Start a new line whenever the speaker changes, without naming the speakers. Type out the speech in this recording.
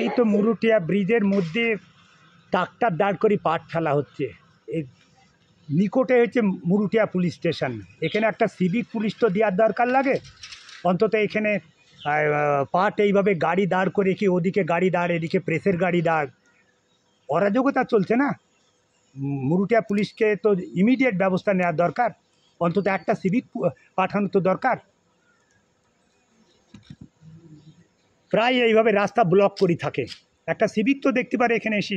এই তো মুরুটিয়া ব্রিজের মধ্যে ডাক্তার দাঁড় করি পাট ফেলা হচ্ছে এই নিকটে হচ্ছে মুরুটিয়া পুলিশ স্টেশন এখানে একটা সিভিক পুলিশ তো দেওয়ার দরকার লাগে অন্তত এখানে পাট এইভাবে গাড়ি দাঁড় করে কি ওদিকে গাড়ি দাঁড় এদিকে প্রেসের গাড়ি দাঁড় অরাজকতা চলছে না মুরুটিয়া পুলিশকে তো ইমিডিয়েট ব্যবস্থা নেওয়া দরকার অন্তত একটা সিভিক পাঠানো তো দরকার প্রায় এইভাবে রাস্তা ব্লক করি থাকে একটা সিভিক তো দেখতে পারে এখানে এসে